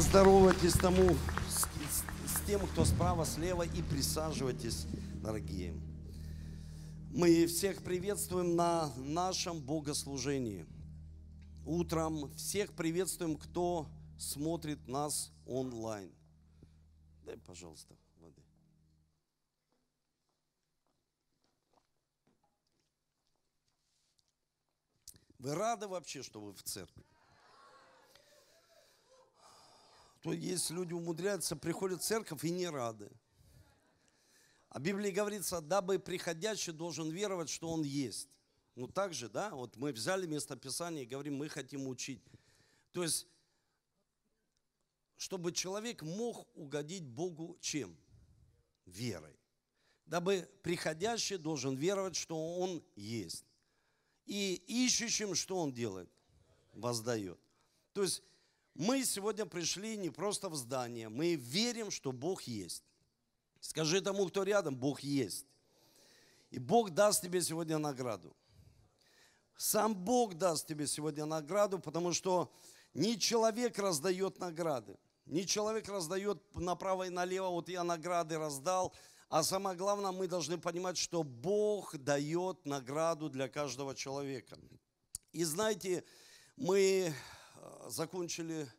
сначала здоровайтесь тому, с, с, с тем, кто справа, слева, и присаживайтесь, дорогие. Мы всех приветствуем на нашем богослужении. Утром всех приветствуем, кто смотрит нас онлайн. Дай, пожалуйста, воды. Вы рады вообще, что вы в церкви? то есть люди умудряются, приходят в церковь и не рады. А в Библии говорится, дабы приходящий должен веровать, что он есть. Ну так же, да, вот мы взяли место Писания и говорим, мы хотим учить. То есть, чтобы человек мог угодить Богу чем? Верой. Дабы приходящий должен веровать, что он есть. И ищущим, что он делает? Воздает. То есть, мы сегодня пришли не просто в здание, мы верим, что Бог есть. Скажи тому, кто рядом, Бог есть. И Бог даст тебе сегодня награду. Сам Бог даст тебе сегодня награду, потому что не человек раздает награды. Не человек раздает направо и налево, вот я награды раздал. А самое главное, мы должны понимать, что Бог дает награду для каждого человека. И знаете, мы Э, закончили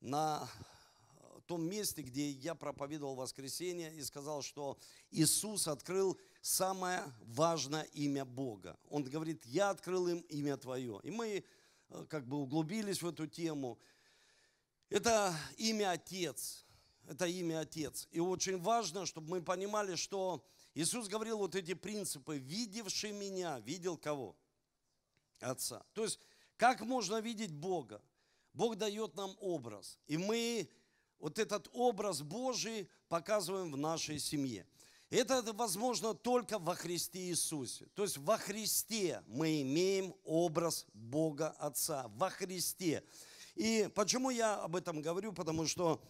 на э, том месте, где я проповедовал воскресенье и сказал, что Иисус открыл самое важное имя Бога. Он говорит, я открыл им имя Твое. И мы э, как бы углубились в эту тему. Это имя Отец. Это имя Отец. И очень важно, чтобы мы понимали, что Иисус говорил вот эти принципы. Видевший меня, видел кого? Отца. То есть как можно видеть Бога? Бог дает нам образ, и мы вот этот образ Божий показываем в нашей семье. Это возможно только во Христе Иисусе. То есть во Христе мы имеем образ Бога Отца. Во Христе. И почему я об этом говорю? Потому что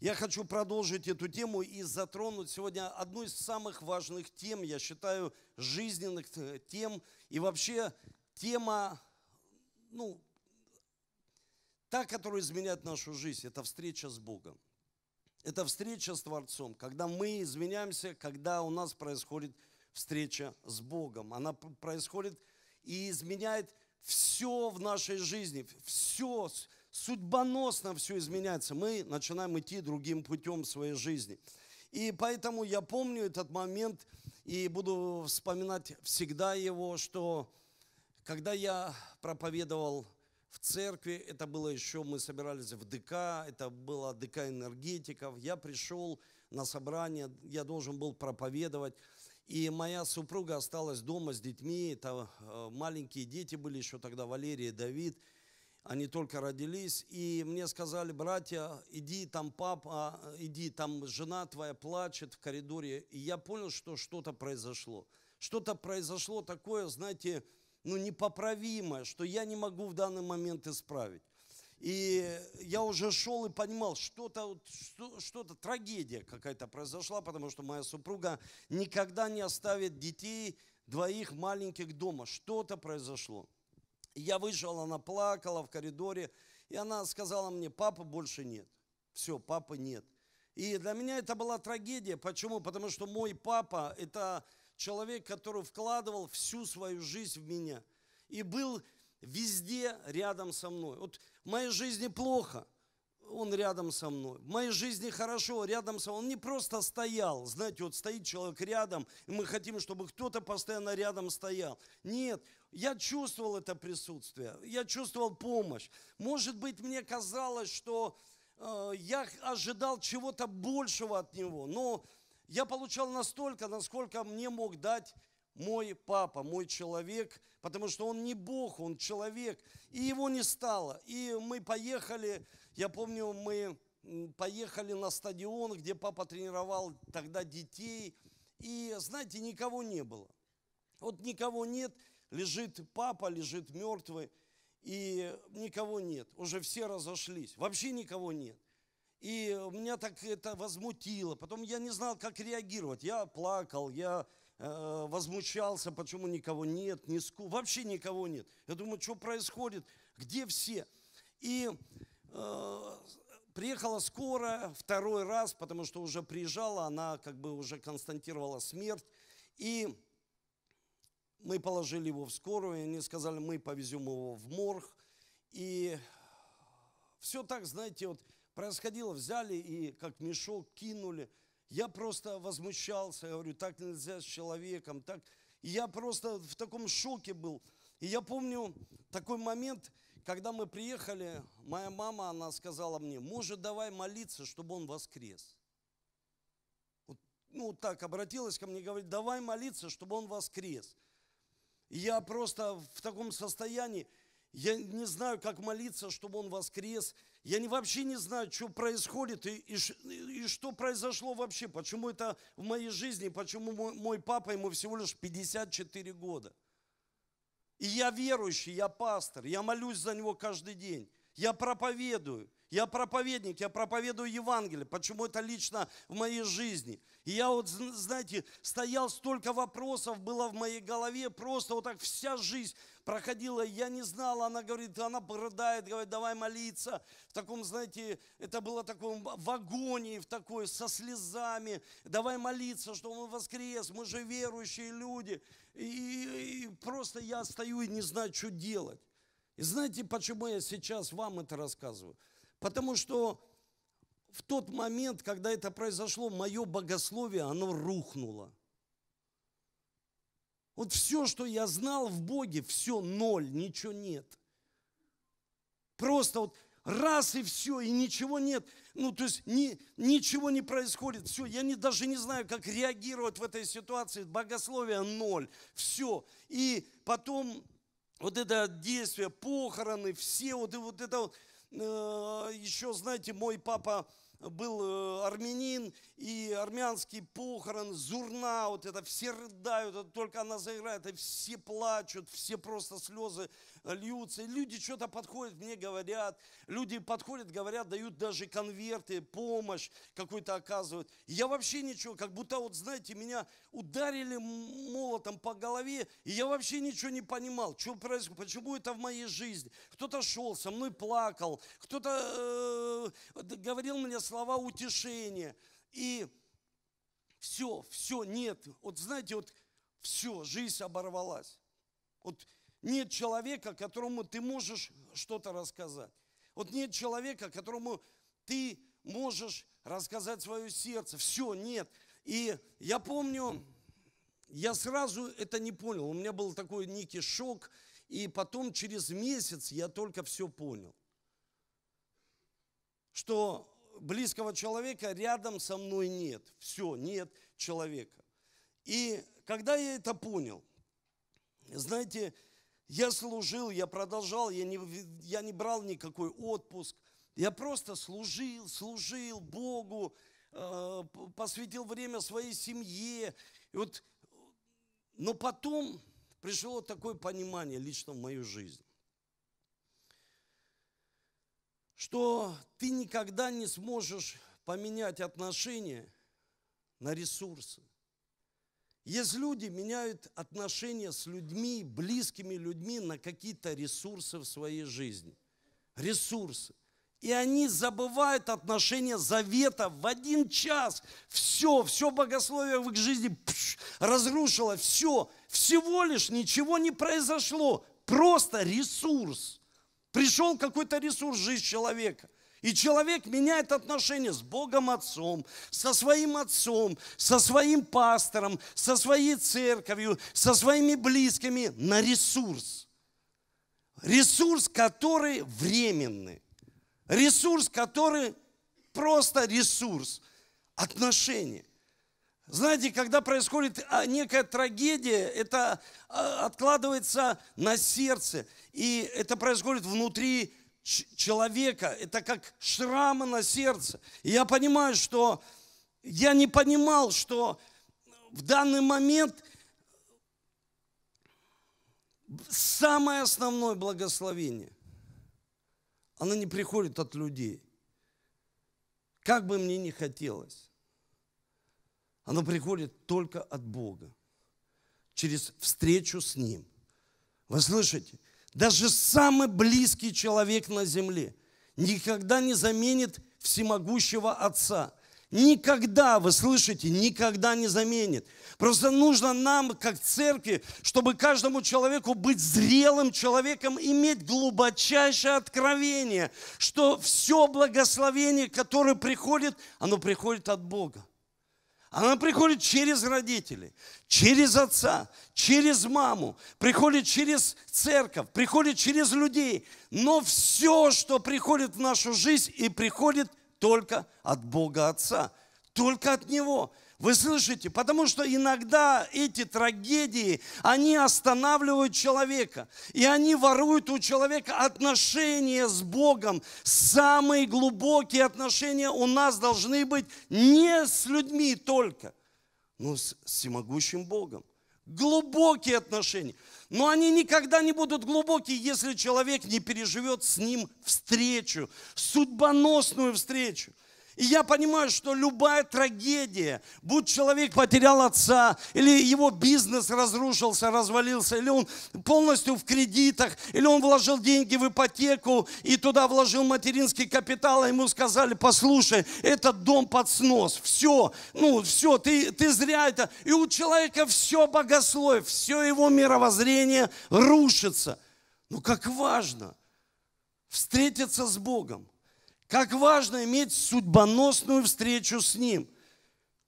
я хочу продолжить эту тему и затронуть сегодня одну из самых важных тем, я считаю, жизненных э, тем. И вообще тема ну, та, которая изменяет нашу жизнь, это встреча с Богом. Это встреча с Творцом, когда мы изменяемся, когда у нас происходит встреча с Богом. Она происходит и изменяет все в нашей жизни, все, судьбоносно все изменяется. Мы начинаем идти другим путем в своей жизни. И поэтому я помню этот момент и буду вспоминать всегда его, что когда я проповедовал в церкви, это было еще, мы собирались в ДК, это было ДК энергетиков, я пришел на собрание, я должен был проповедовать, и моя супруга осталась дома с детьми, это э, маленькие дети были еще тогда, Валерия и Давид, они только родились, и мне сказали, братья, иди, там папа, иди, там жена твоя плачет в коридоре, и я понял, что что-то произошло. Что-то произошло такое, знаете, ну, непоправимое, что я не могу в данный момент исправить. И я уже шел и понимал, что-то что, то трагедия какая-то произошла, потому что моя супруга никогда не оставит детей двоих маленьких дома. Что-то произошло. Я вышел, она плакала в коридоре, и она сказала мне, папы больше нет. Все, папы нет. И для меня это была трагедия. Почему? Потому что мой папа – это человек, который вкладывал всю свою жизнь в меня и был везде рядом со мной. Вот в моей жизни плохо, он рядом со мной. В моей жизни хорошо, рядом со мной. Он не просто стоял. Знаете, вот стоит человек рядом, и мы хотим, чтобы кто-то постоянно рядом стоял. Нет, я чувствовал это присутствие, я чувствовал помощь. Может быть, мне казалось, что э, я ожидал чего-то большего от него, но я получал настолько, насколько мне мог дать мой папа, мой человек, потому что он не Бог, он человек. И его не стало. И мы поехали, я помню, мы поехали на стадион, где папа тренировал тогда детей. И, знаете, никого не было. Вот никого нет, лежит папа, лежит мертвый, и никого нет. Уже все разошлись, вообще никого нет. И э, меня так это возмутило. Потом я не знал, как реагировать. Я плакал, я э, возмущался, почему никого нет, не ску... вообще никого нет. Я думаю, что происходит, где все? И э, приехала скорая второй раз, потому что уже приезжала, она как бы уже константировала смерть. И мы положили его в скорую, и они сказали, мы повезем его в морг. И все так, знаете, вот происходило, взяли и как мешок кинули. Я просто возмущался, я говорю, так нельзя с человеком, так. И я просто в таком шоке был. И я помню такой момент, когда мы приехали, моя мама, она сказала мне, может, давай молиться, чтобы он воскрес. Вот, ну, так обратилась ко мне, говорит, давай молиться, чтобы он воскрес. И я просто в таком состоянии, я не знаю, как молиться, чтобы он воскрес. Я не, вообще не знаю, что происходит и, и, и что произошло вообще. Почему это в моей жизни, почему мой, мой папа, ему всего лишь 54 года. И я верующий, я пастор, я молюсь за него каждый день. Я проповедую. Я проповедник, я проповедую Евангелие, почему это лично в моей жизни. И я вот, знаете, стоял, столько вопросов было в моей голове, просто вот так вся жизнь проходила, я не знала. она говорит, она рыдает, говорит, давай молиться. В таком, знаете, это было такое в агонии, в такой, со слезами, давай молиться, что он воскрес, мы же верующие люди. И, и просто я стою и не знаю, что делать. И знаете, почему я сейчас вам это рассказываю? Потому что в тот момент, когда это произошло, мое богословие, оно рухнуло. Вот все, что я знал в Боге, все ноль, ничего нет. Просто вот раз и все, и ничего нет. Ну, то есть ни, ничего не происходит, все. Я не, даже не знаю, как реагировать в этой ситуации. Богословие ноль, все. И потом вот это действие, похороны, все, вот, и вот это вот, Э, еще, знаете, мой папа был э, армянин, и армянский похорон, зурна, вот это все рыдают, это только она заиграет, и все плачут, все просто слезы льются, люди что-то подходят, мне говорят, люди подходят, говорят, дают даже конверты, помощь какую-то оказывают. Я вообще ничего, как будто вот, знаете, меня ударили молотом по голове, и я вообще ничего не понимал, что происходит, почему это в моей жизни. Кто-то шел, со мной плакал, кто-то э, говорил мне слова утешения, и все, все, нет. Вот знаете, вот все, жизнь оборвалась. Вот нет человека, которому ты можешь что-то рассказать. Вот нет человека, которому ты можешь рассказать свое сердце. Все, нет. И я помню, я сразу это не понял. У меня был такой некий шок. И потом через месяц я только все понял. Что близкого человека рядом со мной нет. Все, нет человека. И когда я это понял, знаете, я служил, я продолжал, я не, я не брал никакой отпуск. Я просто служил, служил Богу, э, посвятил время своей семье. И вот, но потом пришло такое понимание лично в мою жизнь, что ты никогда не сможешь поменять отношения на ресурсы. Есть люди, меняют отношения с людьми, близкими людьми на какие-то ресурсы в своей жизни. Ресурсы. И они забывают отношения завета в один час. Все, все богословие в их жизни пш, разрушило, все. Всего лишь ничего не произошло. Просто ресурс. Пришел какой-то ресурс в жизнь человека. И человек меняет отношения с Богом Отцом, со своим Отцом, со своим пастором, со своей церковью, со своими близкими на ресурс. Ресурс, который временный. Ресурс, который просто ресурс. Отношения. Знаете, когда происходит а, некая трагедия, это а, откладывается на сердце, и это происходит внутри человека, это как шрамы на сердце. И я понимаю, что я не понимал, что в данный момент самое основное благословение, оно не приходит от людей. Как бы мне ни хотелось, оно приходит только от Бога, через встречу с Ним. Вы слышите? даже самый близкий человек на земле никогда не заменит всемогущего Отца. Никогда, вы слышите, никогда не заменит. Просто нужно нам, как церкви, чтобы каждому человеку быть зрелым человеком, иметь глубочайшее откровение, что все благословение, которое приходит, оно приходит от Бога. Она приходит через родителей, через отца, через маму, приходит через церковь, приходит через людей. Но все, что приходит в нашу жизнь, и приходит только от Бога Отца, только от Него. Вы слышите? Потому что иногда эти трагедии, они останавливают человека. И они воруют у человека отношения с Богом. Самые глубокие отношения у нас должны быть не с людьми только, но с всемогущим Богом. Глубокие отношения. Но они никогда не будут глубокие, если человек не переживет с ним встречу, судьбоносную встречу. И я понимаю, что любая трагедия, будь человек потерял отца, или его бизнес разрушился, развалился, или он полностью в кредитах, или он вложил деньги в ипотеку и туда вложил материнский капитал, а ему сказали, послушай, этот дом под снос, все, ну все, ты, ты зря это. И у человека все богословие, все его мировоззрение рушится. Ну как важно встретиться с Богом. Как важно иметь судьбоносную встречу с Ним.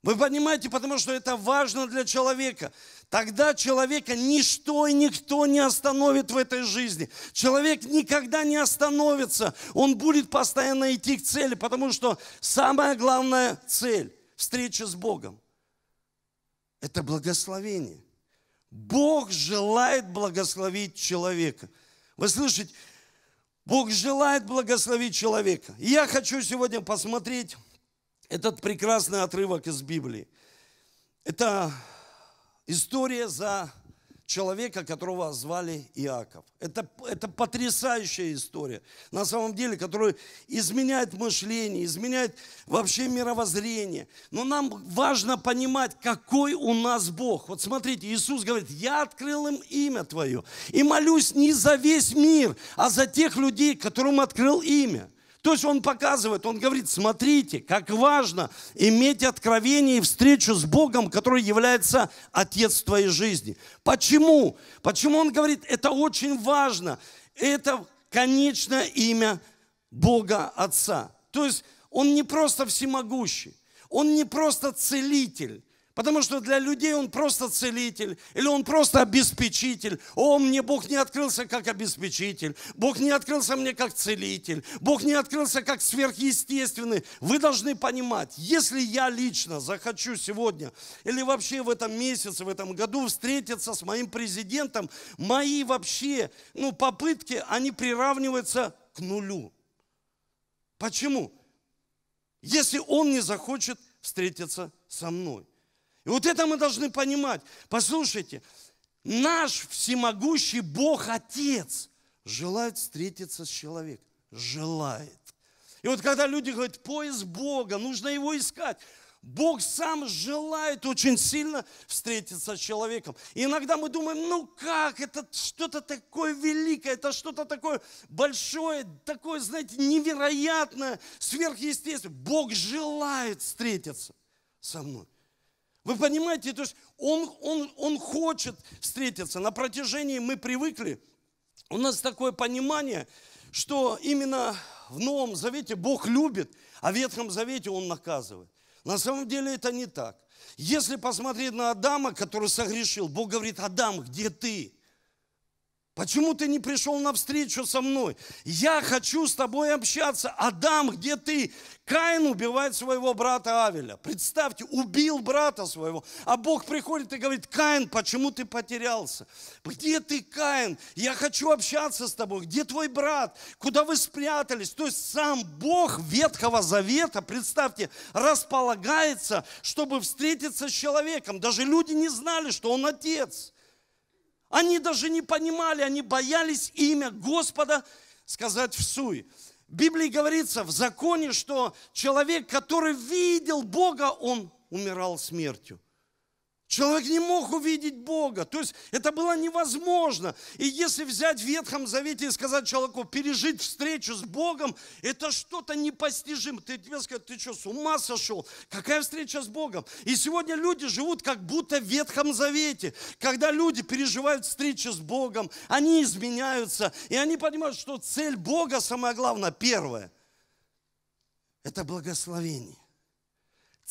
Вы понимаете, потому что это важно для человека. Тогда человека ничто и никто не остановит в этой жизни. Человек никогда не остановится. Он будет постоянно идти к цели, потому что самая главная цель – встреча с Богом. Это благословение. Бог желает благословить человека. Вы слышите, Бог желает благословить человека. И я хочу сегодня посмотреть этот прекрасный отрывок из Библии. Это история за человека, которого звали Иаков. Это, это потрясающая история, на самом деле, которая изменяет мышление, изменяет вообще мировоззрение. Но нам важно понимать, какой у нас Бог. Вот смотрите, Иисус говорит, я открыл им имя Твое и молюсь не за весь мир, а за тех людей, которым открыл имя. То есть он показывает, он говорит, смотрите, как важно иметь откровение и встречу с Богом, который является Отец твоей жизни. Почему? Почему он говорит, это очень важно. Это конечное имя Бога Отца. То есть он не просто всемогущий, он не просто целитель, Потому что для людей он просто целитель, или он просто обеспечитель. О, мне Бог не открылся как обеспечитель, Бог не открылся мне как целитель, Бог не открылся как сверхъестественный. Вы должны понимать, если я лично захочу сегодня, или вообще в этом месяце, в этом году встретиться с моим президентом, мои вообще ну, попытки, они приравниваются к нулю. Почему? Если он не захочет встретиться со мной. И вот это мы должны понимать. Послушайте, наш всемогущий Бог Отец желает встретиться с человеком. Желает. И вот когда люди говорят, поиск Бога, нужно его искать. Бог сам желает очень сильно встретиться с человеком. И иногда мы думаем, ну как, это что-то такое великое, это что-то такое большое, такое, знаете, невероятное, сверхъестественное. Бог желает встретиться со мной. Вы понимаете, то есть он, он, он хочет встретиться. На протяжении мы привыкли, у нас такое понимание, что именно в Новом Завете Бог любит, а в Ветхом Завете Он наказывает. На самом деле это не так. Если посмотреть на Адама, который согрешил, Бог говорит, Адам, где ты? Почему ты не пришел на встречу со мной? Я хочу с тобой общаться. Адам, где ты? Каин убивает своего брата Авеля. Представьте, убил брата своего. А Бог приходит и говорит, Каин, почему ты потерялся? Где ты, Каин? Я хочу общаться с тобой. Где твой брат? Куда вы спрятались? То есть сам Бог Ветхого Завета, представьте, располагается, чтобы встретиться с человеком. Даже люди не знали, что он отец. Они даже не понимали, они боялись имя Господа сказать всуе. В Библии говорится в законе, что человек, который видел Бога, он умирал смертью. Человек не мог увидеть Бога. То есть это было невозможно. И если взять в Ветхом Завете и сказать человеку, пережить встречу с Богом, это что-то непостижимое. Ты тебе скажешь, ты что, с ума сошел? Какая встреча с Богом? И сегодня люди живут как будто в Ветхом Завете. Когда люди переживают встречу с Богом, они изменяются, и они понимают, что цель Бога, самое главное, первое, это благословение.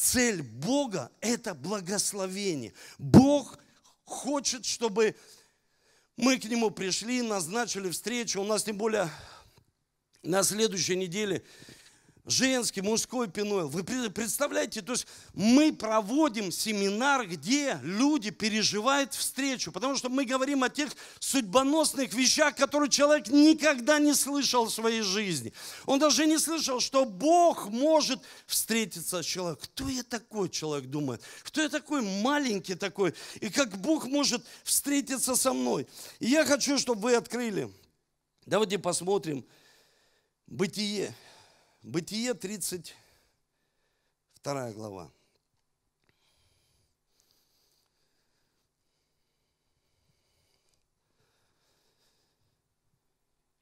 Цель Бога – это благословение. Бог хочет, чтобы мы к Нему пришли, назначили встречу. У нас тем более на следующей неделе женский, мужской пенуэл. Вы представляете, то есть мы проводим семинар, где люди переживают встречу, потому что мы говорим о тех судьбоносных вещах, которые человек никогда не слышал в своей жизни. Он даже не слышал, что Бог может встретиться с человеком. Кто я такой, человек думает? Кто я такой маленький такой? И как Бог может встретиться со мной? И я хочу, чтобы вы открыли. Давайте посмотрим. Бытие, Бытие 32 глава.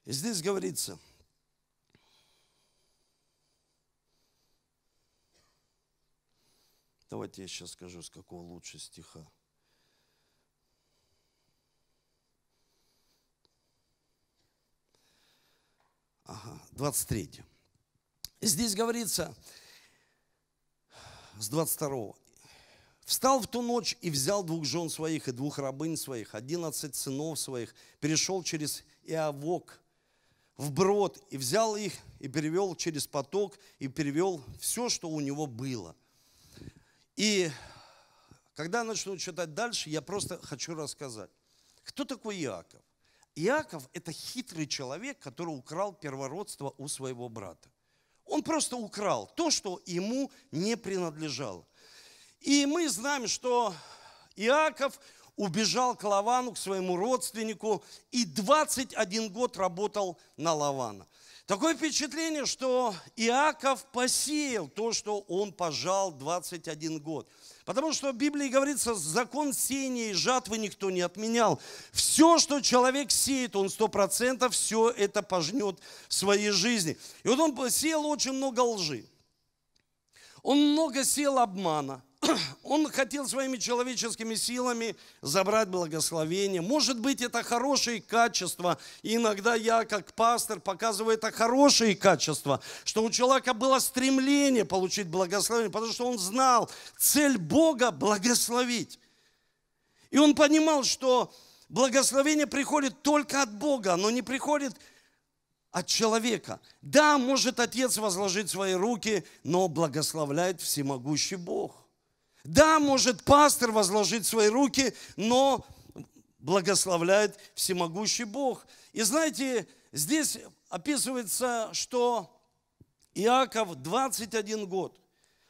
И здесь говорится, давайте я сейчас скажу, с какого лучше стиха. Ага, 23. Здесь говорится с 22 Встал в ту ночь и взял двух жен своих и двух рабынь своих, одиннадцать сынов своих, перешел через Иовок в брод и взял их и перевел через поток и перевел все, что у него было. И когда начну читать дальше, я просто хочу рассказать, кто такой Иаков? Иаков – это хитрый человек, который украл первородство у своего брата. Он просто украл то, что ему не принадлежало. И мы знаем, что Иаков убежал к Лавану, к своему родственнику, и 21 год работал на Лавана. Такое впечатление, что Иаков посеял то, что он пожал 21 год. Потому что в Библии говорится, закон сеяния и жатвы никто не отменял. Все, что человек сеет, он сто процентов все это пожнет в своей жизни. И вот он сеял очень много лжи. Он много сеял обмана. он хотел своими человеческими силами забрать благословение. Может быть, это хорошие качества. иногда я, как пастор, показываю это хорошие качества, что у человека было стремление получить благословение, потому что он знал цель Бога – благословить. И он понимал, что благословение приходит только от Бога, оно не приходит от человека. Да, может отец возложить свои руки, но благословляет всемогущий Бог – да, может пастор возложить свои руки, но благословляет всемогущий Бог. И знаете, здесь описывается, что Иаков 21 год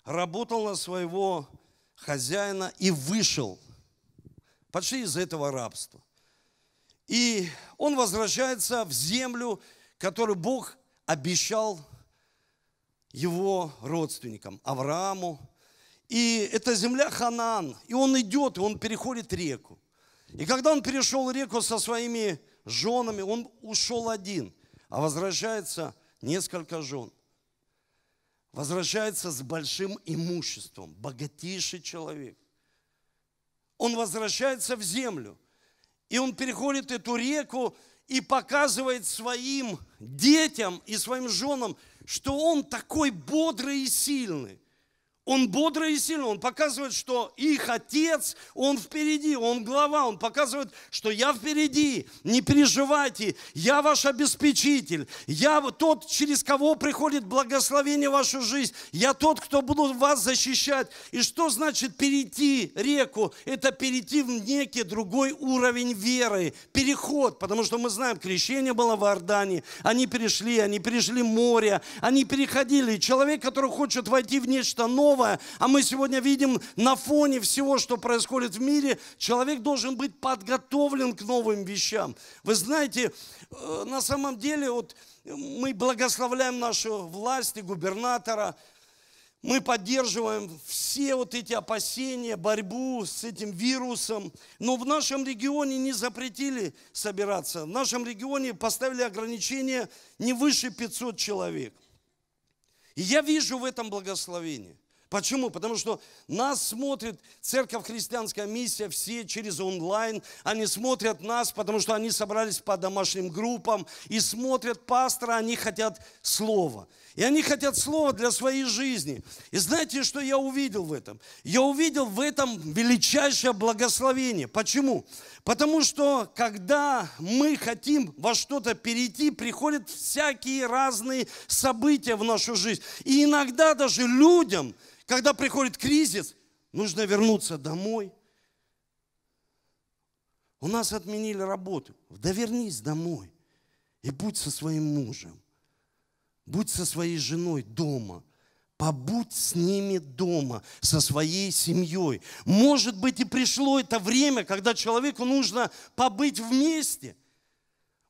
работал на своего хозяина и вышел почти из этого рабства. И он возвращается в землю, которую Бог обещал его родственникам, Аврааму, и это земля Ханаан. И он идет, и он переходит реку. И когда он перешел реку со своими женами, он ушел один, а возвращается несколько жен. Возвращается с большим имуществом, богатейший человек. Он возвращается в землю, и он переходит эту реку и показывает своим детям и своим женам, что он такой бодрый и сильный он бодрый и сильный, он показывает, что их отец, он впереди, он глава, он показывает, что я впереди, не переживайте, я ваш обеспечитель, я тот, через кого приходит благословение в вашу жизнь, я тот, кто буду вас защищать. И что значит перейти реку? Это перейти в некий другой уровень веры, переход, потому что мы знаем, крещение было в Иордане, они перешли, они перешли море, они переходили. Человек, который хочет войти в нечто новое, новое. А мы сегодня видим на фоне всего, что происходит в мире, человек должен быть подготовлен к новым вещам. Вы знаете, э, на самом деле вот мы благословляем нашу власть и губернатора, мы поддерживаем все вот эти опасения, борьбу с этим вирусом. Но в нашем регионе не запретили собираться. В нашем регионе поставили ограничение не выше 500 человек. И я вижу в этом благословение. Почему? Потому что нас смотрит церковь христианская миссия все через онлайн. Они смотрят нас, потому что они собрались по домашним группам и смотрят пастора, они хотят слова. И они хотят слова для своей жизни. И знаете, что я увидел в этом? Я увидел в этом величайшее благословение. Почему? Потому что, когда мы хотим во что-то перейти, приходят всякие разные события в нашу жизнь. И иногда даже людям, когда приходит кризис, нужно вернуться домой. У нас отменили работу. Да вернись домой и будь со своим мужем. Будь со своей женой дома. Побудь с ними дома, со своей семьей. Может быть, и пришло это время, когда человеку нужно побыть вместе.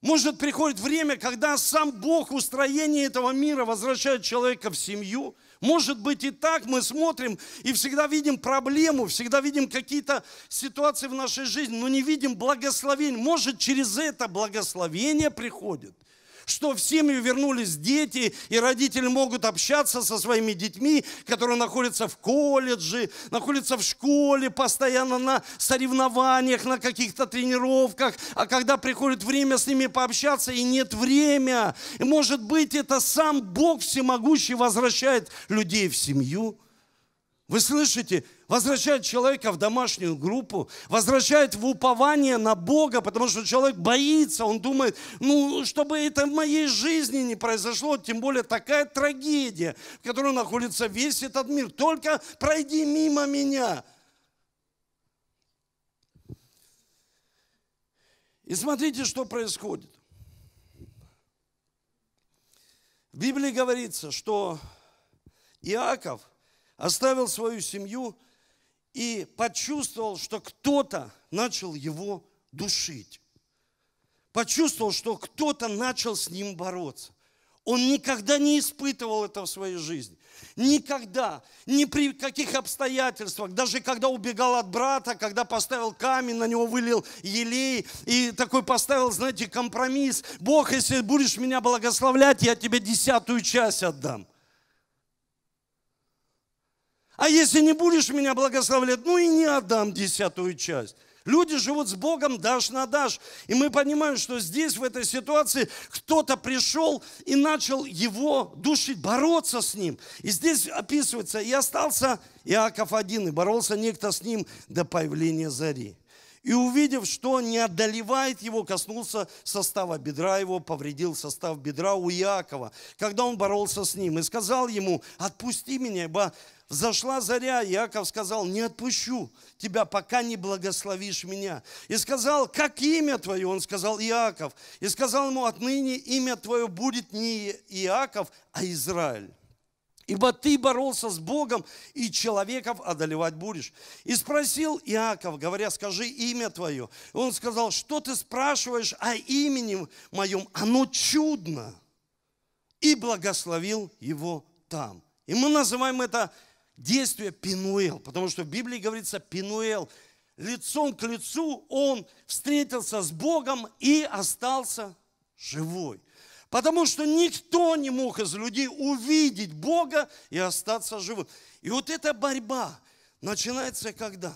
Может, приходит время, когда сам Бог устроение этого мира возвращает человека в семью. Может быть и так мы смотрим и всегда видим проблему, всегда видим какие-то ситуации в нашей жизни, но не видим благословения. Может, через это благословение приходит – что в семью вернулись дети, и родители могут общаться со своими детьми, которые находятся в колледже, находятся в школе, постоянно на соревнованиях, на каких-то тренировках, а когда приходит время с ними пообщаться, и нет время, и может быть это сам Бог всемогущий возвращает людей в семью. Вы слышите? возвращает человека в домашнюю группу, возвращает в упование на Бога, потому что человек боится, он думает, ну, чтобы это в моей жизни не произошло, тем более такая трагедия, в которой находится весь этот мир. Только пройди мимо меня. И смотрите, что происходит. В Библии говорится, что Иаков оставил свою семью – и почувствовал, что кто-то начал его душить. Почувствовал, что кто-то начал с ним бороться. Он никогда не испытывал это в своей жизни. Никогда, ни при каких обстоятельствах, даже когда убегал от брата, когда поставил камень, на него вылил елей и такой поставил, знаете, компромисс. Бог, если будешь меня благословлять, я тебе десятую часть отдам. А если не будешь меня благословлять, ну и не отдам десятую часть. Люди живут с Богом дашь на дашь. И мы понимаем, что здесь, в этой ситуации, кто-то пришел и начал его душить, бороться с ним. И здесь описывается, и остался Иаков один, и боролся некто с ним до появления зари и увидев, что не одолевает его, коснулся состава бедра его, повредил состав бедра у Иакова, когда он боролся с ним, и сказал ему, отпусти меня, ибо Взошла заря, Иаков сказал, не отпущу тебя, пока не благословишь меня. И сказал, как имя твое? Он сказал, Иаков. И сказал ему, отныне имя твое будет не Иаков, а Израиль. Ибо ты боролся с Богом, и человеков одолевать будешь. И спросил Иаков, говоря, скажи имя твое. он сказал, что ты спрашиваешь о имени моем? Оно чудно. И благословил его там. И мы называем это действие Пинуэл, потому что в Библии говорится Пинуэл. Лицом к лицу он встретился с Богом и остался живой. Потому что никто не мог из людей увидеть Бога и остаться живым. И вот эта борьба начинается когда?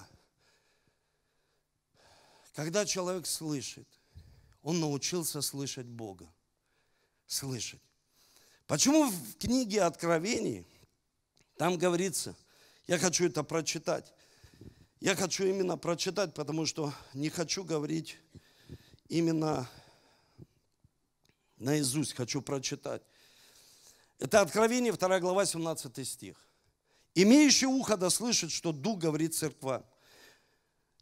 Когда человек слышит, он научился слышать Бога. Слышать. Почему в книге Откровений там говорится, я хочу это прочитать. Я хочу именно прочитать, потому что не хочу говорить именно наизусть хочу прочитать. Это Откровение, 2 глава, 17 стих. «Имеющий ухо да слышит, что Дух говорит церква».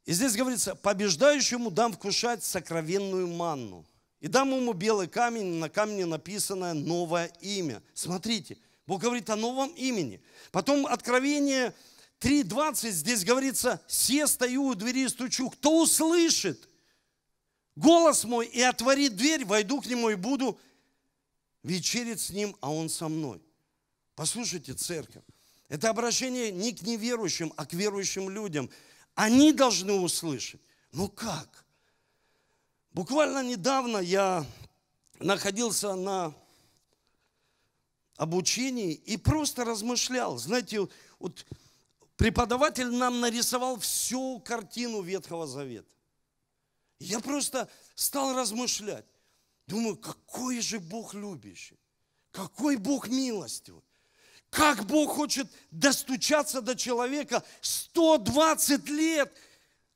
И здесь говорится, «Побеждающему дам вкушать сокровенную манну, и дам ему белый камень, на камне написанное новое имя». Смотрите, Бог говорит о новом имени. Потом Откровение 3.20, здесь говорится, «Се стою у двери и стучу, кто услышит?» голос мой и отвори дверь, войду к нему и буду вечерить с ним, а он со мной. Послушайте, церковь, это обращение не к неверующим, а к верующим людям. Они должны услышать. Но ну как? Буквально недавно я находился на обучении и просто размышлял. Знаете, вот преподаватель нам нарисовал всю картину Ветхого Завета. Я просто стал размышлять. Думаю, какой же Бог любящий, какой Бог милостивый. Как Бог хочет достучаться до человека 120 лет.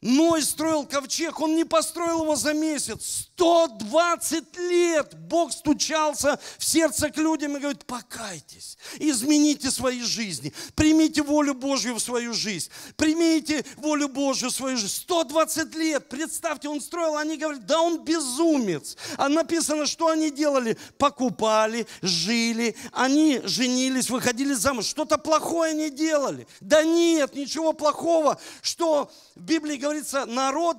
Ной строил ковчег, он не построил его за месяц. 120 лет Бог стучался в сердце к людям и говорит, покайтесь, измените свои жизни, примите волю Божью в свою жизнь, примите волю Божью в свою жизнь. 120 лет, представьте, он строил, они говорят, да он безумец. А написано, что они делали? Покупали, жили, они женились, выходили замуж, что-то плохое они делали. Да нет, ничего плохого, что в Библии говорится, народ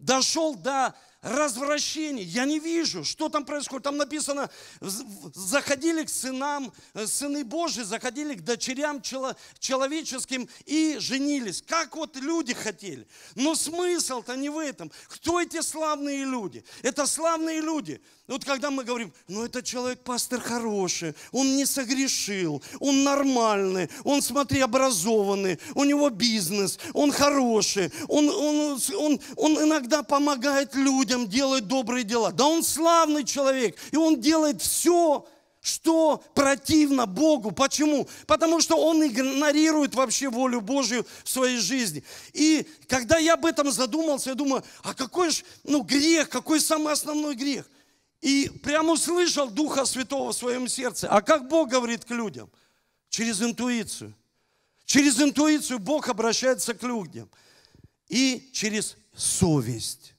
дошел до развращение Я не вижу, что там происходит. Там написано, заходили к сынам, э, сыны Божьи, заходили к дочерям человеческим и женились. Как вот люди хотели. Но смысл-то не в этом. Кто эти славные люди? Это славные люди – вот когда мы говорим, ну этот человек пастор хороший, он не согрешил, он нормальный, он, смотри, образованный, у него бизнес, он хороший, он, он, он, он иногда помогает людям, делает добрые дела. Да он славный человек, и он делает все, что противно Богу. Почему? Потому что он игнорирует вообще волю Божью в своей жизни. И когда я об этом задумался, я думаю, а какой же ну, грех, какой самый основной грех – и прям услышал Духа Святого в своем сердце. А как Бог говорит к людям? Через интуицию. Через интуицию Бог обращается к людям. И через совесть.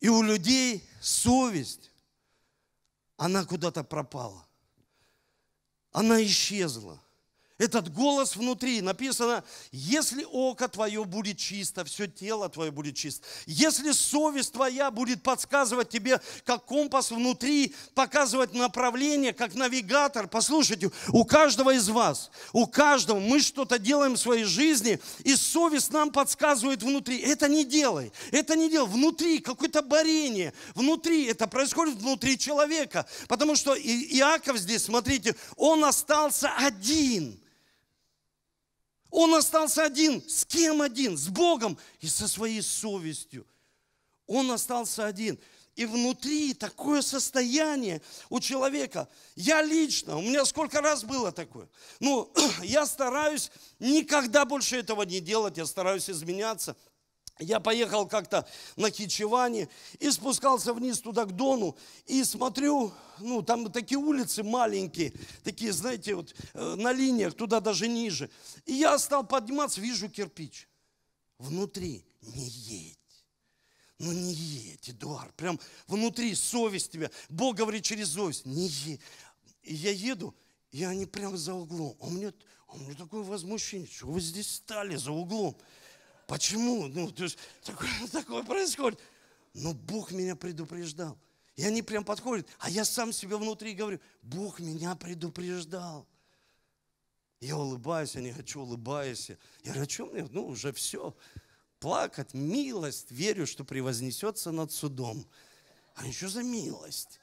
И у людей совесть, она куда-то пропала. Она исчезла этот голос внутри. Написано, если око твое будет чисто, все тело твое будет чисто. Если совесть твоя будет подсказывать тебе, как компас внутри, показывать направление, как навигатор. Послушайте, у каждого из вас, у каждого мы что-то делаем в своей жизни, и совесть нам подсказывает внутри. Это не делай, это не делай. Внутри какое-то борение, внутри, это происходит внутри человека. Потому что Иаков здесь, смотрите, он остался один. Он остался один. С кем один? С Богом и со своей совестью. Он остался один. И внутри такое состояние у человека. Я лично, у меня сколько раз было такое. Ну, я стараюсь никогда больше этого не делать, я стараюсь изменяться. Я поехал как-то на Кичеване и спускался вниз туда к Дону и смотрю, ну там такие улицы маленькие, такие, знаете, вот э, на линиях, туда даже ниже. И я стал подниматься, вижу кирпич. Внутри не едь. Ну не едь, Эдуард, прям внутри совесть тебя. Бог говорит через совесть, не едь. И я еду, и они прям за углом. А у меня, у меня такое возмущение, что вы здесь стали за углом. Почему? Ну, то есть, такое, такое происходит. Но Бог меня предупреждал. И они прям подходят, а я сам себе внутри говорю, Бог меня предупреждал. Я улыбаюсь, я не хочу улыбаюсь. Я говорю, а что мне? Ну, уже все. Плакать, милость, верю, что превознесется над судом. А еще за милость.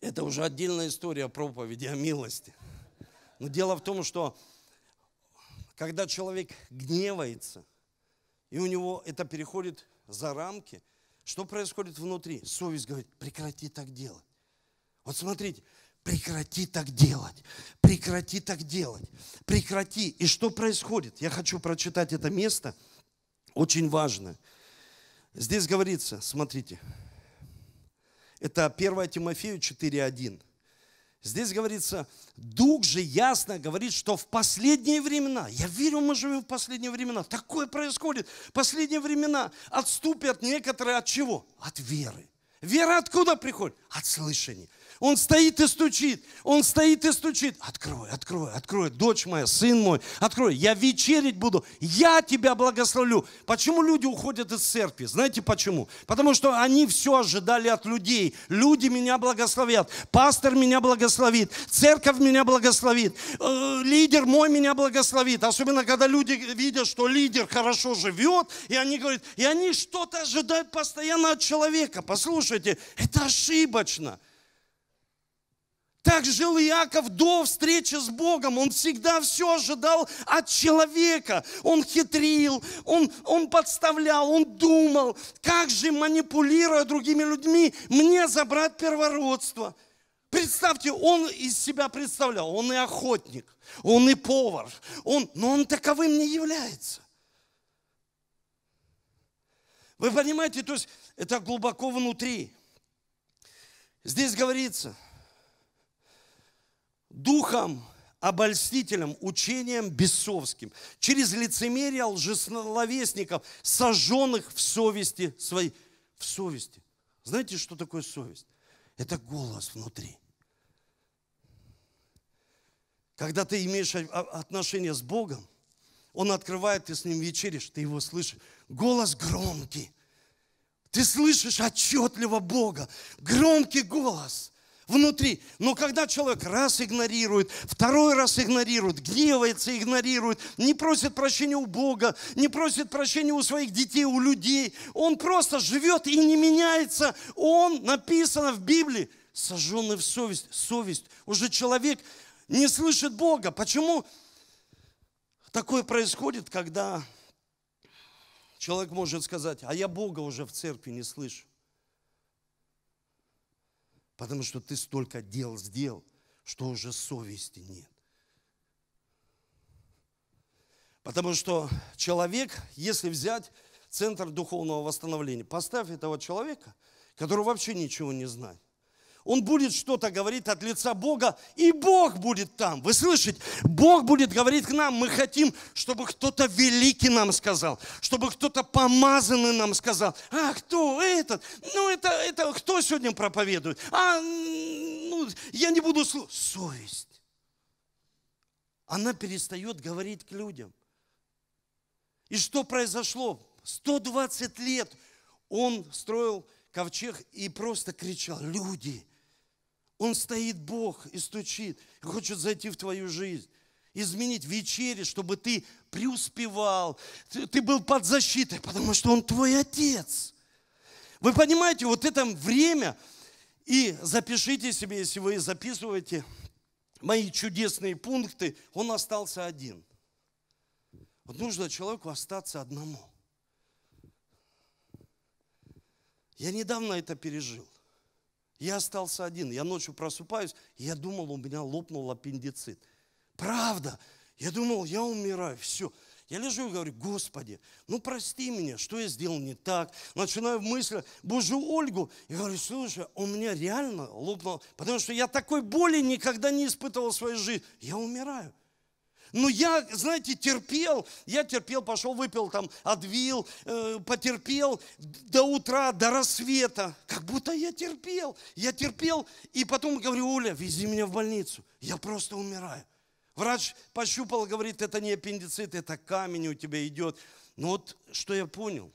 Это уже отдельная история проповеди о милости. Но дело в том, что когда человек гневается, и у него это переходит за рамки, что происходит внутри? Совесть говорит, прекрати так делать. Вот смотрите, прекрати так делать, прекрати так делать, прекрати. И что происходит? Я хочу прочитать это место, очень важно. Здесь говорится, смотрите, это 1 Тимофею 4.1. Здесь говорится, Дух же ясно говорит, что в последние времена, я верю, мы живем в последние времена, такое происходит, последние времена отступят некоторые от чего? От веры. Вера откуда приходит? От слышания. Он стоит и стучит, он стоит и стучит. Открой, открой, открой, дочь моя, сын мой, открой. Я вечерить буду, я тебя благословлю. Почему люди уходят из церкви? Знаете почему? Потому что они все ожидали от людей. Люди меня благословят, пастор меня благословит, церковь меня благословит, э, лидер мой меня благословит. Особенно, когда люди видят, что лидер хорошо живет, и они говорят, и они что-то ожидают постоянно от человека. Послушайте, это ошибочно. Так жил Иаков до встречи с Богом. Он всегда все ожидал от человека. Он хитрил, он, он подставлял, он думал, как же, манипулируя другими людьми, мне забрать первородство. Представьте, он из себя представлял, он и охотник, он и повар, он, но он таковым не является. Вы понимаете, то есть это глубоко внутри. Здесь говорится – духом обольстителем, учением бесовским, через лицемерие лжесловесников, сожженных в совести своей. В совести. Знаете, что такое совесть? Это голос внутри. Когда ты имеешь отношение с Богом, Он открывает, ты с Ним вечеришь, ты Его слышишь. Голос громкий. Ты слышишь отчетливо Бога. Громкий голос – внутри. Но когда человек раз игнорирует, второй раз игнорирует, гневается, игнорирует, не просит прощения у Бога, не просит прощения у своих детей, у людей, он просто живет и не меняется. Он, написано в Библии, сожженный в совесть. Совесть. Уже человек не слышит Бога. Почему такое происходит, когда человек может сказать, а я Бога уже в церкви не слышу. Потому что ты столько дел сделал, что уже совести нет. Потому что человек, если взять центр духовного восстановления, поставь этого человека, который вообще ничего не знает он будет что-то говорить от лица Бога, и Бог будет там. Вы слышите? Бог будет говорить к нам. Мы хотим, чтобы кто-то великий нам сказал, чтобы кто-то помазанный нам сказал. А кто этот? Ну, это, это кто сегодня проповедует? А, ну, я не буду слушать. Совесть. Она перестает говорить к людям. И что произошло? 120 лет он строил ковчег и просто кричал, люди – он стоит, Бог, и стучит, и хочет зайти в твою жизнь изменить вечери, чтобы ты преуспевал, ты, ты был под защитой, потому что Он твой Отец. Вы понимаете, вот это время, и запишите себе, если вы записываете мои чудесные пункты, он остался один. Вот нужно человеку остаться одному. Я недавно это пережил. Я остался один. Я ночью просыпаюсь, и я думал, у меня лопнул аппендицит. Правда. Я думал, я умираю, все. Я лежу и говорю, Господи, ну прости меня, что я сделал не так. Начинаю в мыслях, бужу Ольгу, и говорю, слушай, у меня реально лопнул, потому что я такой боли никогда не испытывал в своей жизни. Я умираю. Но ну, я, знаете, терпел, я терпел, пошел, выпил там, отвил, э, потерпел до утра, до рассвета, как будто я терпел, я терпел, и потом говорю, Оля, вези меня в больницу, я просто умираю. Врач пощупал, говорит, это не аппендицит, это камень у тебя идет. Но ну, вот что я понял,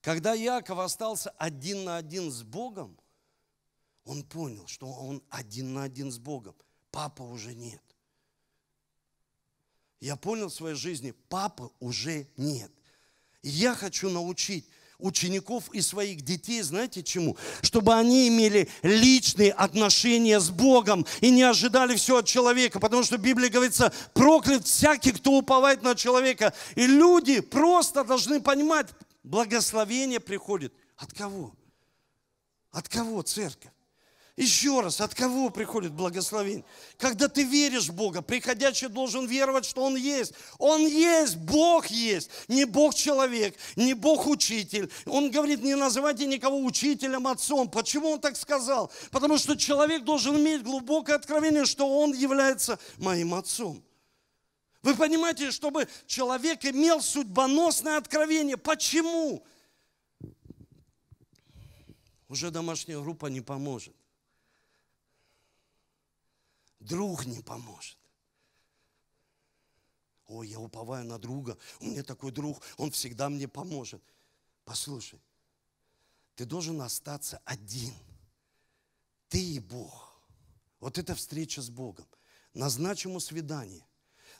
когда Яков остался один на один с Богом, он понял, что он один на один с Богом, папа уже нет. Я понял в своей жизни, папы уже нет. И я хочу научить учеников и своих детей, знаете чему? Чтобы они имели личные отношения с Богом и не ожидали все от человека, потому что в Библии говорится, проклят всякий, кто уповает на человека. И люди просто должны понимать, благословение приходит. От кого? От кого церковь? Еще раз, от кого приходит благословение? Когда ты веришь в Бога, приходящий должен веровать, что Он есть. Он есть, Бог есть. Не Бог человек, не Бог учитель. Он говорит, не называйте никого учителем, отцом. Почему он так сказал? Потому что человек должен иметь глубокое откровение, что он является моим отцом. Вы понимаете, чтобы человек имел судьбоносное откровение. Почему? Уже домашняя группа не поможет друг не поможет. Ой, я уповаю на друга, у меня такой друг, он всегда мне поможет. Послушай, ты должен остаться один. Ты и Бог. Вот это встреча с Богом. Назначь ему свидание.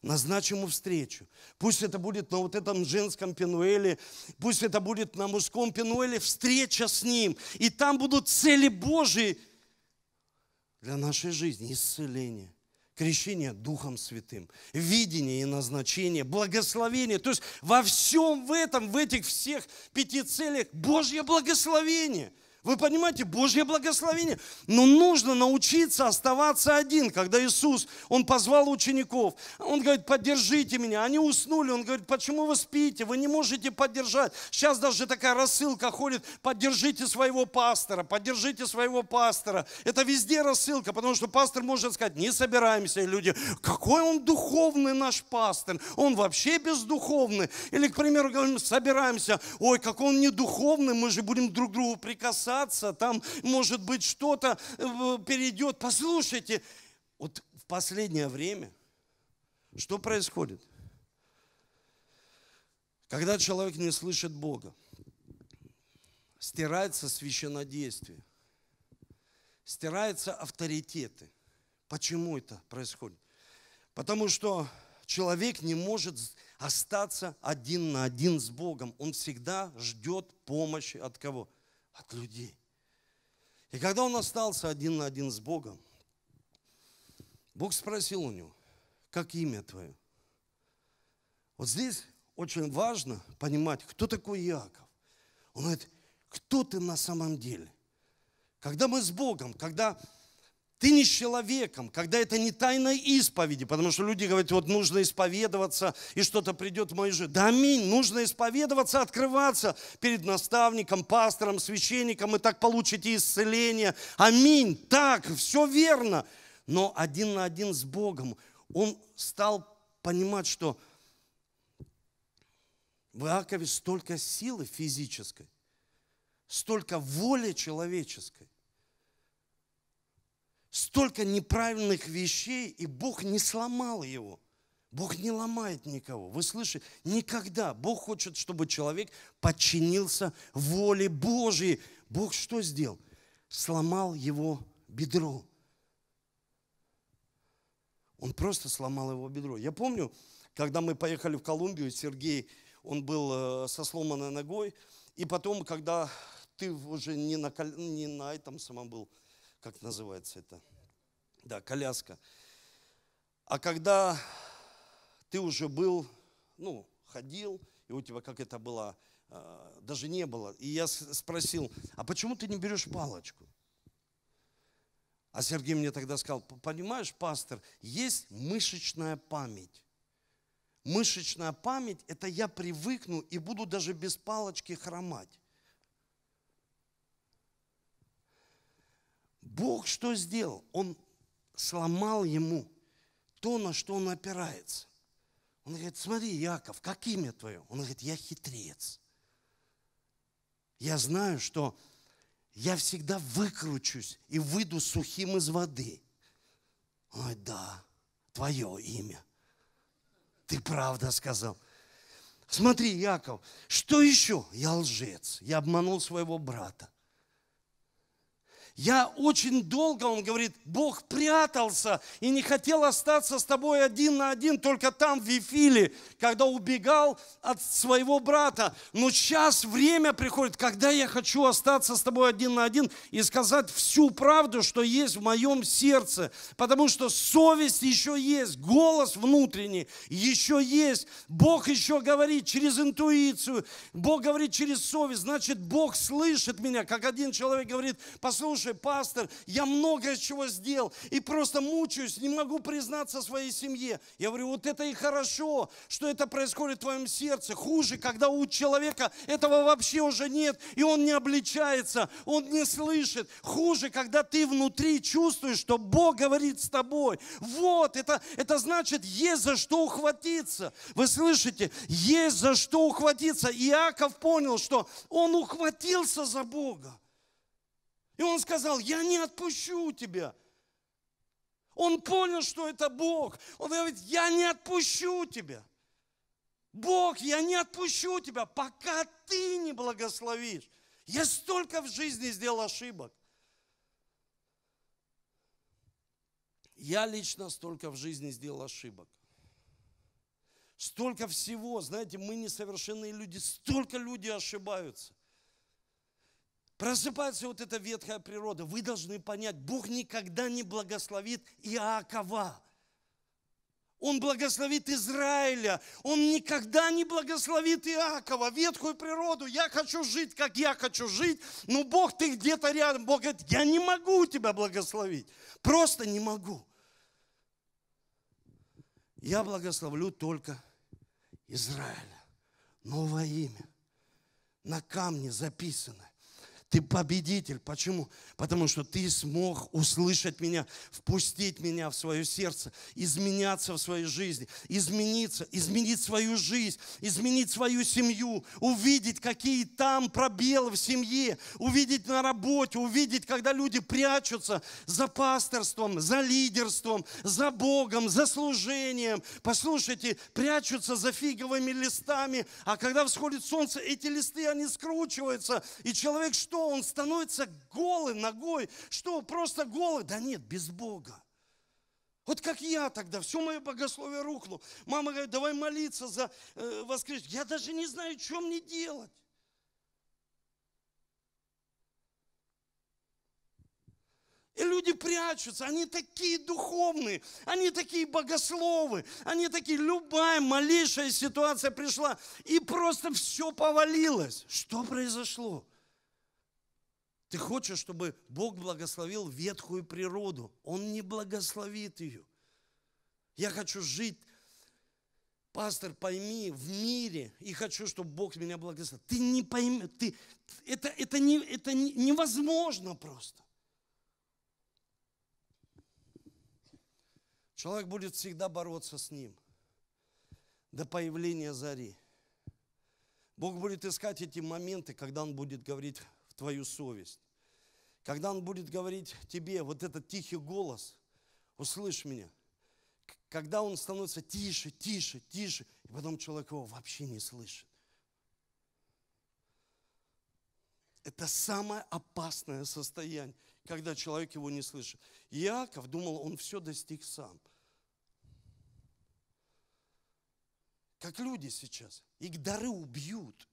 Назначь ему встречу. Пусть это будет на вот этом женском пенуэле, пусть это будет на мужском пенуэле встреча с ним. И там будут цели Божии – для нашей жизни, исцеление, крещение Духом Святым, видение и назначение, благословение. То есть во всем в этом, в этих всех пяти целях Божье благословение – вы понимаете, Божье благословение. Но нужно научиться оставаться один. Когда Иисус, Он позвал учеников, Он говорит, поддержите меня. Они уснули, Он говорит, почему вы спите? Вы не можете поддержать. Сейчас даже такая рассылка ходит, поддержите своего пастора, поддержите своего пастора. Это везде рассылка, потому что пастор может сказать, не собираемся. люди, какой он духовный наш пастор, он вообще бездуховный. Или, к примеру, говорим, собираемся, ой, как он не духовный, мы же будем друг другу прикасаться бояться, там, может быть, что-то э, перейдет. Послушайте, вот в последнее время что происходит? Когда человек не слышит Бога, стирается священодействие, стираются авторитеты. Почему это происходит? Потому что человек не может остаться один на один с Богом. Он всегда ждет помощи от кого? от людей. И когда он остался один на один с Богом, Бог спросил у него, как имя твое? Вот здесь очень важно понимать, кто такой Иаков. Он говорит, кто ты на самом деле? Когда мы с Богом, когда ты не с человеком, когда это не тайна исповеди, потому что люди говорят, вот нужно исповедоваться, и что-то придет в мою жизнь. Да аминь, нужно исповедоваться, открываться перед наставником, пастором, священником, и так получите исцеление. Аминь, так, все верно. Но один на один с Богом он стал понимать, что в Иакове столько силы физической, столько воли человеческой, столько неправильных вещей, и Бог не сломал его. Бог не ломает никого. Вы слышите? Никогда. Бог хочет, чтобы человек подчинился воле Божьей. Бог что сделал? Сломал его бедро. Он просто сломал его бедро. Я помню, когда мы поехали в Колумбию, Сергей, он был э, со сломанной ногой, и потом, когда ты уже не на, не на этом самом был, как называется это? Да, коляска. А когда ты уже был, ну, ходил, и у тебя как это было, а, даже не было. И я спросил, а почему ты не берешь палочку? А Сергей мне тогда сказал, понимаешь, пастор, есть мышечная память. Мышечная память – это я привыкну и буду даже без палочки хромать. Бог что сделал? Он сломал ему то, на что он опирается. Он говорит, смотри, Яков, как имя твое? Он говорит, я хитрец. Я знаю, что я всегда выкручусь и выйду сухим из воды. Он говорит, да, твое имя. Ты правда сказал. Смотри, Яков, что еще? Я лжец, я обманул своего брата. Я очень долго, он говорит, Бог прятался и не хотел остаться с тобой один на один, только там, в Вифиле, когда убегал от своего брата. Но сейчас время приходит, когда я хочу остаться с тобой один на один и сказать всю правду, что есть в моем сердце. Потому что совесть еще есть, голос внутренний еще есть. Бог еще говорит через интуицию, Бог говорит через совесть. Значит, Бог слышит меня, как один человек говорит, послушай, слушай, пастор, я много чего сделал и просто мучаюсь, не могу признаться своей семье. Я говорю, вот это и хорошо, что это происходит в твоем сердце. Хуже, когда у человека этого вообще уже нет, и он не обличается, он не слышит. Хуже, когда ты внутри чувствуешь, что Бог говорит с тобой. Вот, это, это значит, есть за что ухватиться. Вы слышите? Есть за что ухватиться. Иаков понял, что он ухватился за Бога. И он сказал, я не отпущу тебя. Он понял, что это Бог. Он говорит, я не отпущу тебя. Бог, я не отпущу тебя, пока ты не благословишь. Я столько в жизни сделал ошибок. Я лично столько в жизни сделал ошибок. Столько всего, знаете, мы несовершенные люди, столько люди ошибаются. Просыпается вот эта ветхая природа. Вы должны понять, Бог никогда не благословит Иакова. Он благословит Израиля. Он никогда не благословит Иакова, ветхую природу. Я хочу жить, как я хочу жить. Но Бог, ты где-то рядом. Бог говорит, я не могу тебя благословить. Просто не могу. Я благословлю только Израиля. Новое имя. На камне записано. Ты победитель. Почему? Потому что ты смог услышать меня, впустить меня в свое сердце, изменяться в своей жизни, измениться, изменить свою жизнь, изменить свою семью, увидеть, какие там пробелы в семье, увидеть на работе, увидеть, когда люди прячутся за пасторством, за лидерством, за Богом, за служением. Послушайте, прячутся за фиговыми листами, а когда всходит солнце, эти листы, они скручиваются, и человек что что он становится голым ногой, что просто голый. Да нет, без Бога. Вот как я тогда, все мое богословие рухнуло. Мама говорит, давай молиться за э, воскрешение. Я даже не знаю, что мне делать. И люди прячутся, они такие духовные, они такие богословы, они такие, любая малейшая ситуация пришла, и просто все повалилось. Что произошло? Ты хочешь, чтобы Бог благословил ветхую природу. Он не благословит ее. Я хочу жить, пастор, пойми, в мире, и хочу, чтобы Бог меня благословил. Ты не поймешь, ты, это, это, не, это невозможно просто. Человек будет всегда бороться с ним до появления зари. Бог будет искать эти моменты, когда Он будет говорить в твою совесть. Когда Он будет говорить тебе вот этот тихий голос, услышь меня. Когда он становится тише, тише, тише, и потом человек его вообще не слышит. Это самое опасное состояние, когда человек его не слышит. Иаков думал, он все достиг сам. Как люди сейчас. Их дары убьют.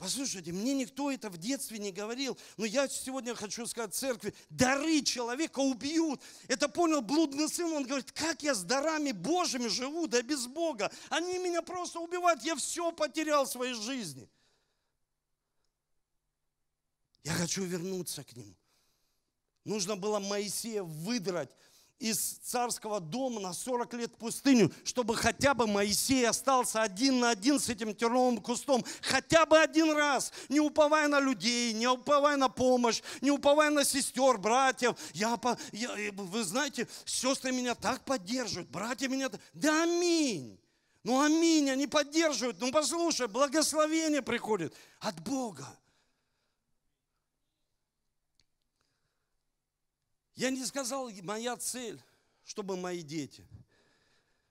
Послушайте, мне никто это в детстве не говорил, но я сегодня хочу сказать церкви, дары человека убьют. Это понял блудный сын, он говорит, как я с дарами Божьими живу, да без Бога. Они меня просто убивают, я все потерял в своей жизни. Я хочу вернуться к ним. Нужно было Моисея выдрать из царского дома на 40 лет пустыню, чтобы хотя бы Моисей остался один на один с этим терновым кустом, хотя бы один раз, не уповая на людей, не уповая на помощь, не уповая на сестер, братьев. Я, я, э, вы знаете, сестры меня так поддерживают, братья меня... Да аминь! Ну аминь, они поддерживают. Ну послушай, благословение приходит от Бога. Я не сказал, моя цель, чтобы мои дети,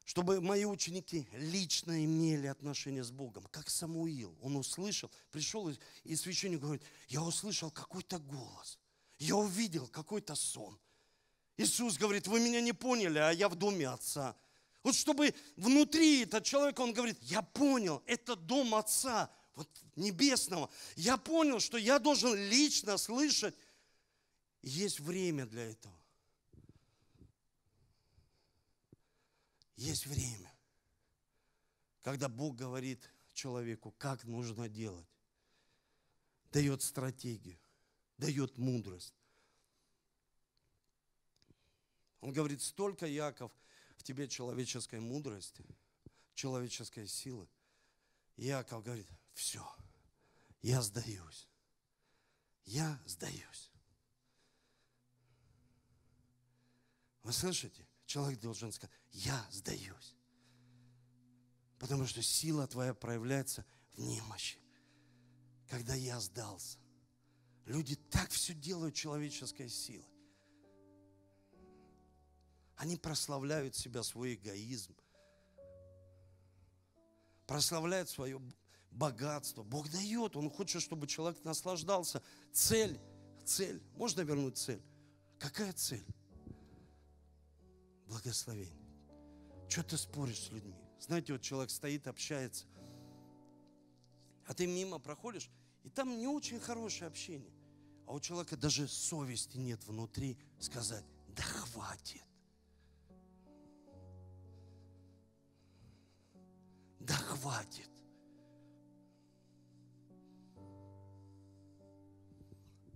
чтобы мои ученики лично имели отношение с Богом, как Самуил. Он услышал, пришел, и священник говорит, я услышал какой-то голос, я увидел какой-то сон. Иисус говорит, вы меня не поняли, а я в доме Отца. Вот чтобы внутри этот человек, он говорит, я понял, это дом Отца, вот небесного. Я понял, что я должен лично слышать есть время для этого. Есть время, когда Бог говорит человеку, как нужно делать. Дает стратегию, дает мудрость. Он говорит, столько, Яков, в тебе человеческой мудрости, человеческой силы. Яков говорит, все, я сдаюсь, я сдаюсь. Вы слышите? Человек должен сказать, я сдаюсь. Потому что сила твоя проявляется в немощи. Когда я сдался. Люди так все делают человеческой силой. Они прославляют себя, свой эгоизм. Прославляют свое богатство. Бог дает, Он хочет, чтобы человек наслаждался. Цель, цель. Можно вернуть цель? Какая цель? благословение. Что ты споришь с людьми? Знаете, вот человек стоит, общается, а ты мимо проходишь, и там не очень хорошее общение. А у человека даже совести нет внутри сказать, да хватит. Да хватит.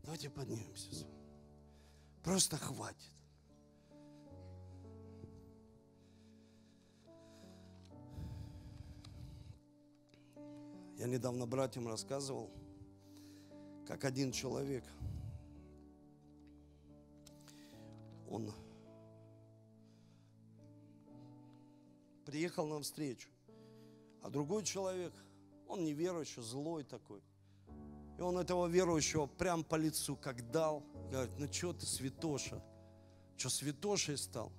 Давайте поднимемся. Просто хватит. Я недавно братьям рассказывал, как один человек, он приехал на встречу, а другой человек, он неверующий, злой такой. И он этого верующего прям по лицу как дал. Говорит, ну что ты святоша? Что святошей стал?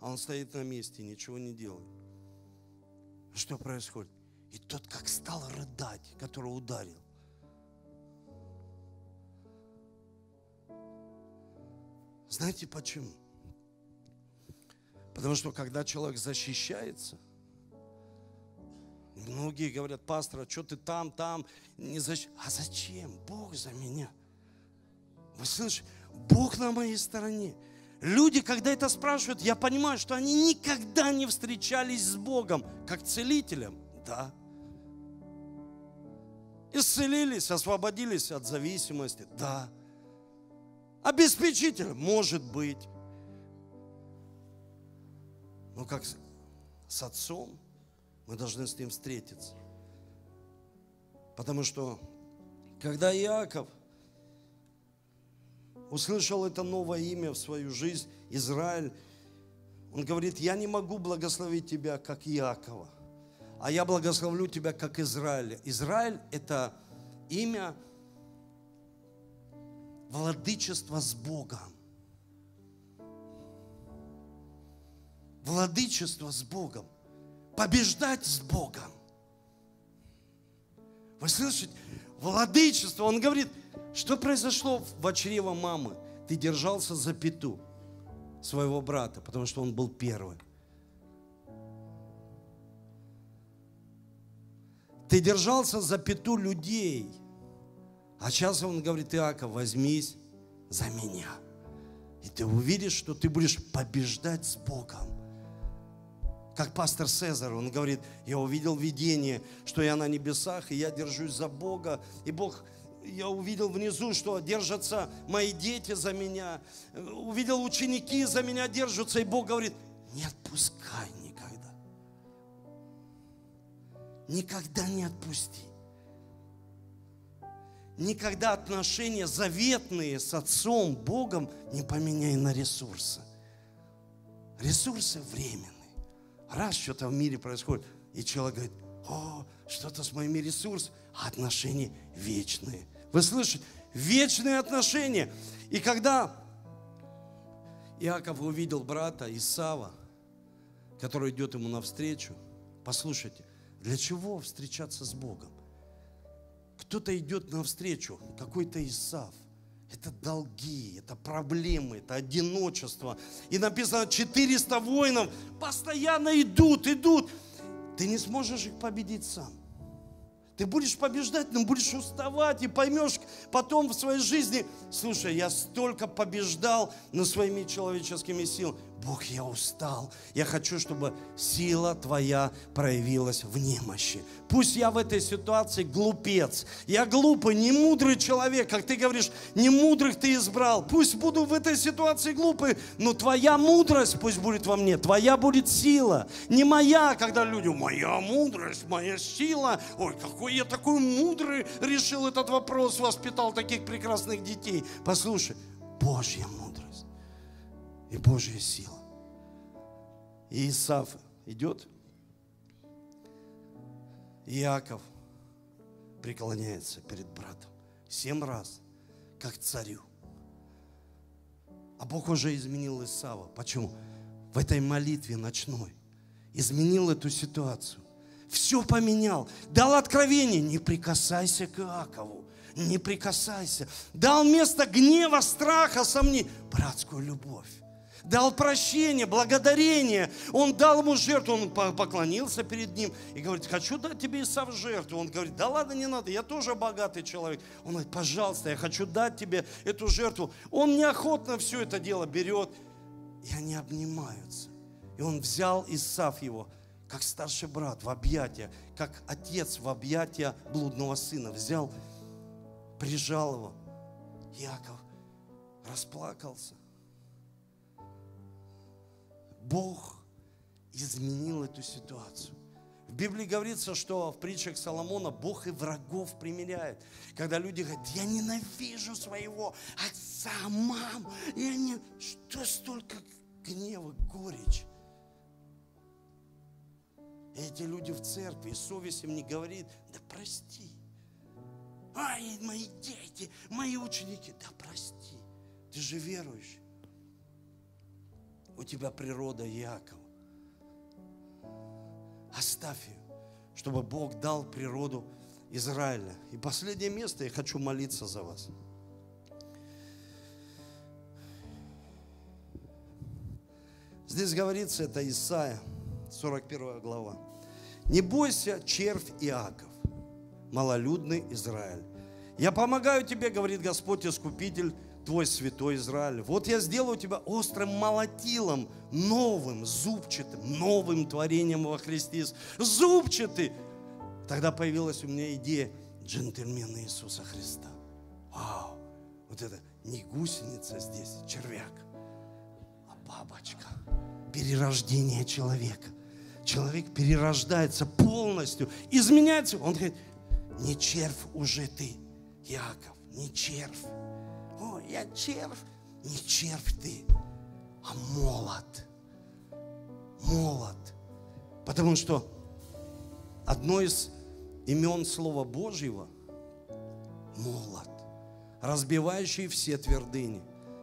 А он стоит на месте, ничего не делает. А что происходит? И тот как стал рыдать, которого ударил. Знаете почему? Потому что когда человек защищается, многие говорят, пастор, а что ты там, там, не защ... а зачем? Бог за меня. Вы слышите? Бог на моей стороне. Люди, когда это спрашивают, я понимаю, что они никогда не встречались с Богом, как целителем. Да. Исцелились, освободились от зависимости? Да. Обеспечитель? Может быть. Но как с отцом, мы должны с ним встретиться. Потому что, когда Иаков услышал это новое имя в свою жизнь, Израиль, он говорит, я не могу благословить тебя, как Иакова а я благословлю тебя как Израиль. Израиль – это имя владычества с Богом. Владычество с Богом. Побеждать с Богом. Вы слышите? Владычество. Он говорит, что произошло в чрево мамы? Ты держался за пету своего брата, потому что он был первый. Ты держался за пету людей. А сейчас он говорит, Иаков, возьмись за меня. И ты увидишь, что ты будешь побеждать с Богом. Как пастор Сезар, он говорит, я увидел видение, что я на небесах, и я держусь за Бога. И Бог, я увидел внизу, что держатся мои дети за меня. Увидел ученики за меня держатся, и Бог говорит, не отпускай, Никогда не отпусти. Никогда отношения заветные с Отцом, Богом не поменяй на ресурсы. Ресурсы временные. Раз что-то в мире происходит, и человек говорит, о, что-то с моими ресурсами, а отношения вечные. Вы слышите? Вечные отношения. И когда Иаков увидел брата Исава, который идет ему навстречу, послушайте, для чего встречаться с Богом? Кто-то идет навстречу, какой-то Исав. Это долги, это проблемы, это одиночество. И написано, 400 воинов постоянно идут, идут. Ты не сможешь их победить сам. Ты будешь побеждать, но будешь уставать и поймешь потом в своей жизни, слушай, я столько побеждал на своими человеческими силами. Бог, я устал. Я хочу, чтобы сила Твоя проявилась в немощи. Пусть я в этой ситуации глупец. Я глупый, не мудрый человек. Как ты говоришь, не мудрых ты избрал. Пусть буду в этой ситуации глупый, но Твоя мудрость пусть будет во мне. Твоя будет сила. Не моя, когда люди, моя мудрость, моя сила. Ой, какой я такой мудрый решил этот вопрос, воспитал таких прекрасных детей. Послушай, Божья мудрость и Божья сила. И Исаф идет, и Иаков преклоняется перед братом семь раз, как царю. А Бог уже изменил Исава. Почему? В этой молитве ночной. Изменил эту ситуацию. Все поменял. Дал откровение. Не прикасайся к Иакову. Не прикасайся. Дал место гнева, страха, сомнений. Братскую любовь дал прощение, благодарение. Он дал ему жертву, он поклонился перед ним и говорит, хочу дать тебе исав жертву. Он говорит, да ладно, не надо, я тоже богатый человек. Он говорит, пожалуйста, я хочу дать тебе эту жертву. Он неохотно все это дело берет, и они обнимаются. И он взял Исав его, как старший брат в объятия, как отец в объятия блудного сына. Взял, прижал его. Яков расплакался. Бог изменил эту ситуацию. В Библии говорится, что в притчах Соломона Бог и врагов примиряет. Когда люди говорят, я ненавижу своего отца, мам, я не... Что столько гнева, горечь? Эти люди в церкви, совесть им не говорит, да прости. Ай, мои дети, мои ученики, да прости. Ты же верующий. У тебя природа Иакова. Оставь ее, чтобы Бог дал природу Израиля. И последнее место, я хочу молиться за вас. Здесь говорится, это Исаия, 41 глава. «Не бойся, червь Иаков, малолюдный Израиль. Я помогаю тебе, говорит Господь Искупитель, твой святой Израиль. Вот я сделаю тебя острым молотилом, новым, зубчатым, новым творением во Христе. Зубчатый! Тогда появилась у меня идея джентльмена Иисуса Христа. Вау! Вот это не гусеница здесь, червяк, а бабочка. Перерождение человека. Человек перерождается полностью, изменяется. Он говорит, не червь уже ты, Яков, не червь. О, я червь. Не червь ты, а молот. Молот. Потому что одно из имен Слова Божьего – молот, разбивающий все твердыни.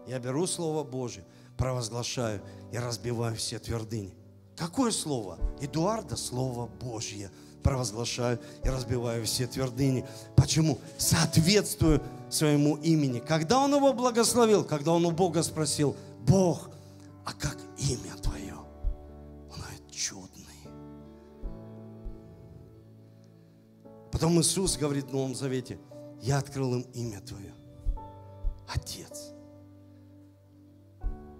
Я беру Слово Божье, провозглашаю и разбиваю все твердыни. Какое слово? Эдуарда – Слово Божье. Провозглашаю и разбиваю все твердыни. Почему? Соответствую своему имени. Когда он его благословил, когда он у Бога спросил, Бог, а как имя твое? Он говорит, чудный. Потом Иисус говорит в Новом Завете, я открыл им имя твое, Отец.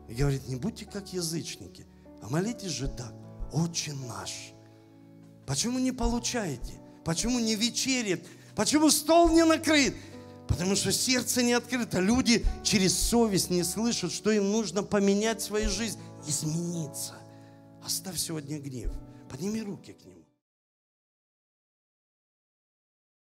И говорит, не будьте как язычники, а молитесь же так, Отче наш. Почему не получаете? Почему не вечерит? Почему стол не накрыт? Потому что сердце не открыто. Люди через совесть не слышат, что им нужно поменять свою жизнь, измениться. Оставь сегодня гнев. Подними руки к нему.